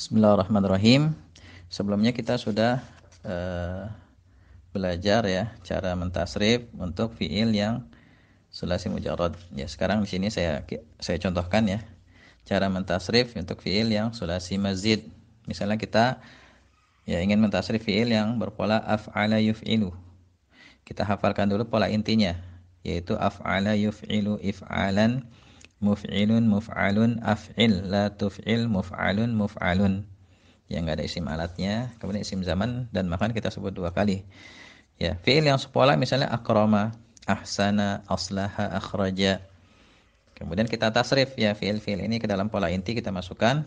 Bismillahirrahmanirrahim. Sebelumnya kita sudah uh, belajar ya cara mentasrif untuk fiil yang sulasi mujarad. Ya, sekarang di sini saya saya contohkan ya cara mentasrif untuk fiil yang sulasi mazid. Misalnya kita ya ingin mentasrif fiil yang berpola af'ala yuf'ilu. Kita hafalkan dulu pola intinya yaitu af'ala yuf'ilu if'alan muf'ilun muf'alun af'il la tuf'il muf'alun muf'alun yang nggak ada isim alatnya kemudian isim zaman dan makan kita sebut dua kali ya fi'il yang sepola misalnya akroma ahsana aslaha akhraja kemudian kita tasrif ya fi'il-fi'il ini ke dalam pola inti kita masukkan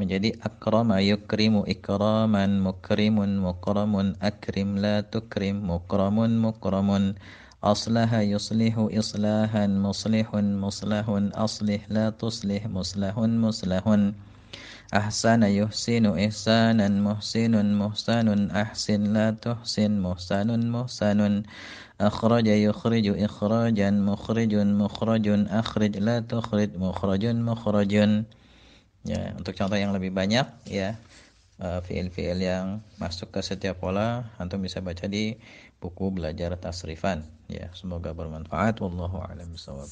menjadi akrama yukrimu ikraman mukrimun mukramun akrim la tukrim mukramun mukramun aslaha yuslihu islahan muslihun muslahun aslih la tuslih muslahun muslahun ahsana yuhsinu ihsanan muhsinun muhsanun ahsin la tuhsin muhsanun muhsanun أخرج يخرج إخراجا مخرج مخرج أخرج la تخرج مخرج مخرج ya untuk contoh yang lebih banyak ya Eh, fiil-fiil uh, yang masuk ke setiap pola antum bisa baca di buku belajar tasrifan ya semoga bermanfaat wallahu a'lam bishawab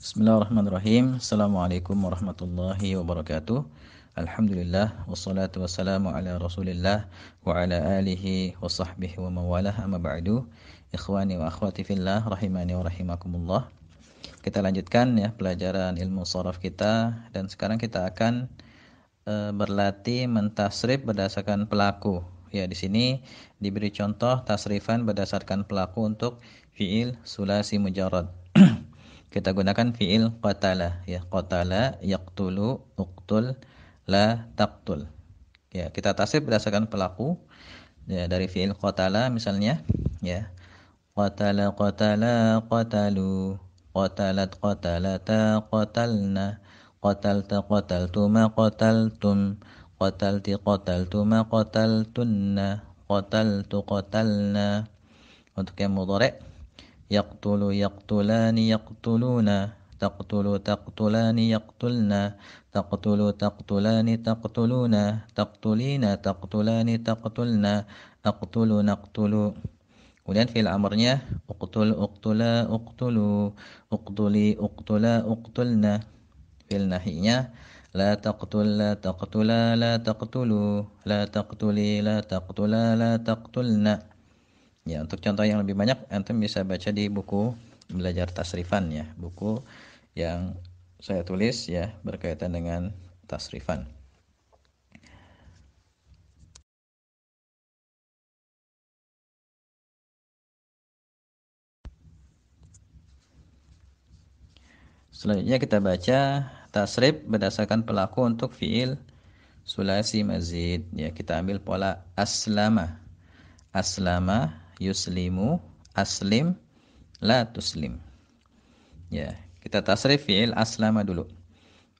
Bismillahirrahmanirrahim. Assalamualaikum warahmatullahi wabarakatuh. Alhamdulillah wassalatu wassalamu ala Rasulillah wa ala alihi wa sahbihi wa mawalah amma ba'du. Ikhwani wa akhwati fillah rahimani wa rahimakumullah. Kita lanjutkan ya pelajaran ilmu sharaf kita dan sekarang kita akan e, berlatih mentasrif berdasarkan pelaku. Ya di sini diberi contoh tasrifan berdasarkan pelaku untuk fiil sulasi mujarad. kita gunakan fiil qatala ya qatala yaqtulu uqtul la taqtul. Ya, kita tasrif berdasarkan pelaku ya, dari fiil qatala misalnya ya. Qatala qatala qatalu qatalat qatalata qatalna qatalta qataltuma qataltum qatalti qataltuma qataltunna qataltu qatalna untuk yang mudhari' yaqtulu yaqtulani yaqtuluna تقتل تقتلان يقتلنا تقتل تقتلان تقتلونا تقتلين تقتلان تقتلنا أقتل نقتل Kemudian fil amrnya uqtul uqtula uqtulu uqtuli uqtula uqtulna fil nahinya la taqtul la taqtula la taqtulu la taqtuli la taqtula la taqtulna ya untuk contoh yang lebih banyak antum bisa baca di buku belajar tasrifan ya buku yang saya tulis ya berkaitan dengan tasrifan. Selanjutnya kita baca tasrif berdasarkan pelaku untuk fiil sulasi mazid. Ya, kita ambil pola aslama. Aslama yuslimu aslim la tuslim. Ya, kita tasrif fi'il aslama dulu.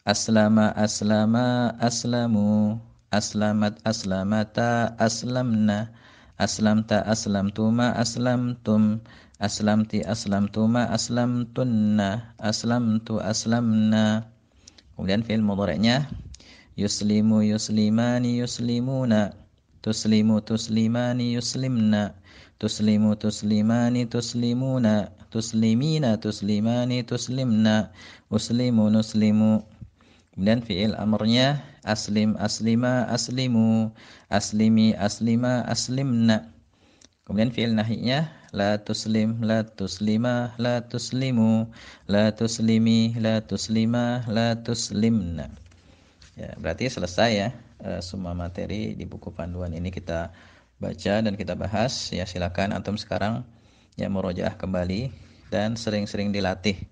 Aslama aslama aslamu aslamat aslamata aslamna aslamta aslamtuma aslamtum aslamti aslamtuma aslamtunna aslamtu aslamna kemudian fi'il mudhari'nya yuslimu yuslimani yuslimuna tuslimu tuslimani yuslimna Tuslimu, تسلمان تسلمون تسلمين تسلمان تسلمنا uslimu, nuslimu. Kemudian fiil amrnya aslim aslima aslimu aslimi aslima aslimna. Kemudian fiil nahinya la tuslim la tuslima la tuslimu la tuslimi la tuslima la tuslimna. Ya, berarti selesai ya eh, semua materi di buku panduan ini kita baca dan kita bahas ya silakan antum sekarang ya murojaah kembali dan sering-sering dilatih.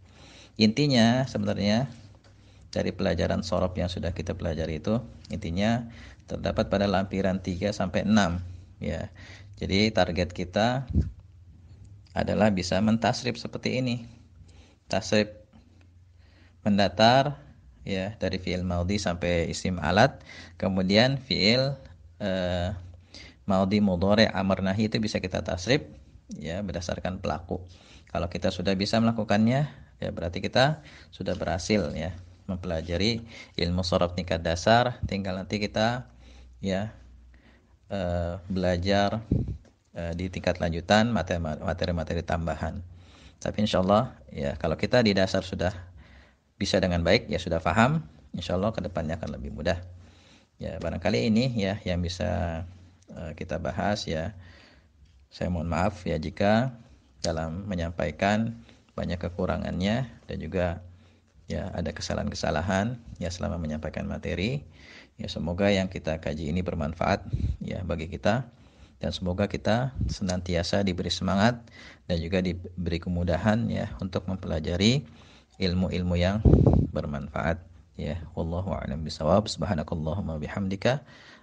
Intinya sebenarnya dari pelajaran sorop yang sudah kita pelajari itu intinya terdapat pada lampiran 3 sampai 6 ya. Jadi target kita adalah bisa mentasrip seperti ini. tasrip mendatar ya dari fiil maudi sampai isim alat, kemudian fiil eh, maudi mudore amar nahi itu bisa kita tasrif ya berdasarkan pelaku. Kalau kita sudah bisa melakukannya ya berarti kita sudah berhasil ya mempelajari ilmu sorab nikah dasar tinggal nanti kita ya uh, belajar uh, di tingkat lanjutan materi-materi tambahan tapi insya Allah ya kalau kita di dasar sudah bisa dengan baik ya sudah paham insya Allah kedepannya akan lebih mudah ya barangkali ini ya yang bisa Eh, kita bahas ya. Saya mohon maaf ya jika dalam menyampaikan banyak kekurangannya dan juga ya ada kesalahan-kesalahan ya selama menyampaikan materi. Ya semoga yang kita kaji ini bermanfaat ya bagi kita dan semoga kita senantiasa diberi semangat dan juga diberi kemudahan ya untuk mempelajari ilmu-ilmu yang bermanfaat ya wallahu a'lam bisawab subhanakallahumma bihamdika